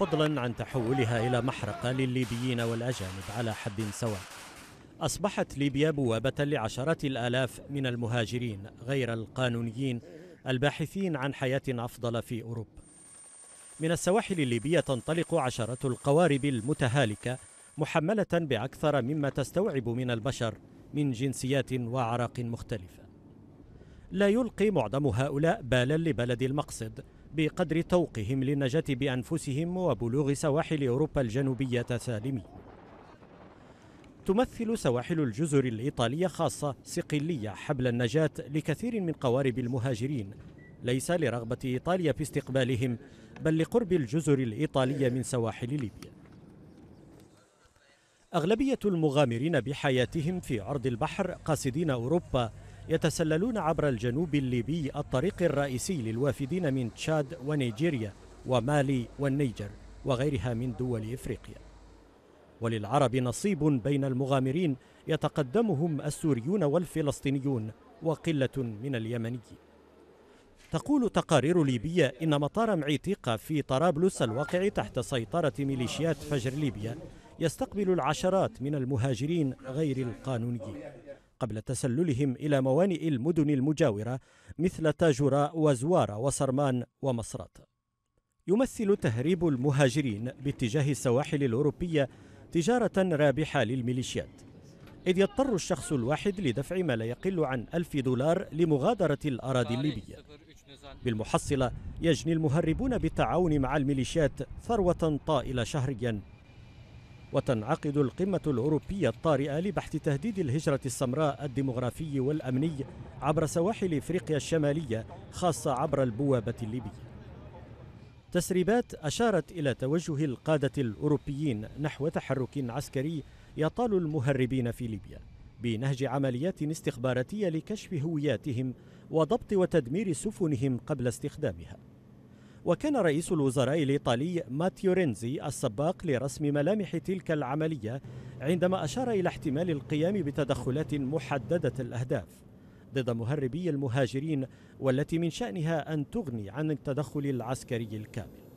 فضلا عن تحولها إلى محرقة للليبيين والأجانب على حد سواء أصبحت ليبيا بوابة لعشرات الآلاف من المهاجرين غير القانونيين الباحثين عن حياة أفضل في أوروبا من السواحل الليبية تنطلق عشرة القوارب المتهالكة محملة بأكثر مما تستوعب من البشر من جنسيات وأعراق مختلفة لا يلقي معظم هؤلاء بالا لبلد المقصد بقدر توقهم للنجاة بأنفسهم وبلوغ سواحل أوروبا الجنوبية سالمين تمثل سواحل الجزر الإيطالية خاصة صقلية حبل النجاة لكثير من قوارب المهاجرين ليس لرغبة إيطاليا في استقبالهم بل لقرب الجزر الإيطالية من سواحل ليبيا أغلبية المغامرين بحياتهم في عرض البحر قاصدين أوروبا يتسللون عبر الجنوب الليبي الطريق الرئيسي للوافدين من تشاد ونيجيريا ومالي والنيجر وغيرها من دول افريقيا. وللعرب نصيب بين المغامرين يتقدمهم السوريون والفلسطينيون وقله من اليمنيين. تقول تقارير ليبية إن مطار معيتيقة في طرابلس الواقع تحت سيطرة ميليشيات فجر ليبيا يستقبل العشرات من المهاجرين غير القانونيين قبل تسللهم إلى موانئ المدن المجاورة مثل تاجورا وزوارة وصرمان ومصرات يمثل تهريب المهاجرين باتجاه السواحل الأوروبية تجارة رابحة للميليشيات إذ يضطر الشخص الواحد لدفع ما لا يقل عن ألف دولار لمغادرة الأراضي الليبية بالمحصلة يجني المهربون بالتعاون مع الميليشيات ثروة طائلة شهريا وتنعقد القمة الأوروبية الطارئة لبحث تهديد الهجرة السمراء الديمغرافي والأمني عبر سواحل إفريقيا الشمالية خاصة عبر البوابة الليبية تسريبات أشارت إلى توجه القادة الأوروبيين نحو تحرك عسكري يطال المهربين في ليبيا بنهج عمليات استخباراتية لكشف هوياتهم وضبط وتدمير سفنهم قبل استخدامها وكان رئيس الوزراء الإيطالي ماتيو رينزي السباق لرسم ملامح تلك العملية عندما أشار إلى احتمال القيام بتدخلات محددة الأهداف ضد مهربي المهاجرين والتي من شأنها أن تغني عن التدخل العسكري الكامل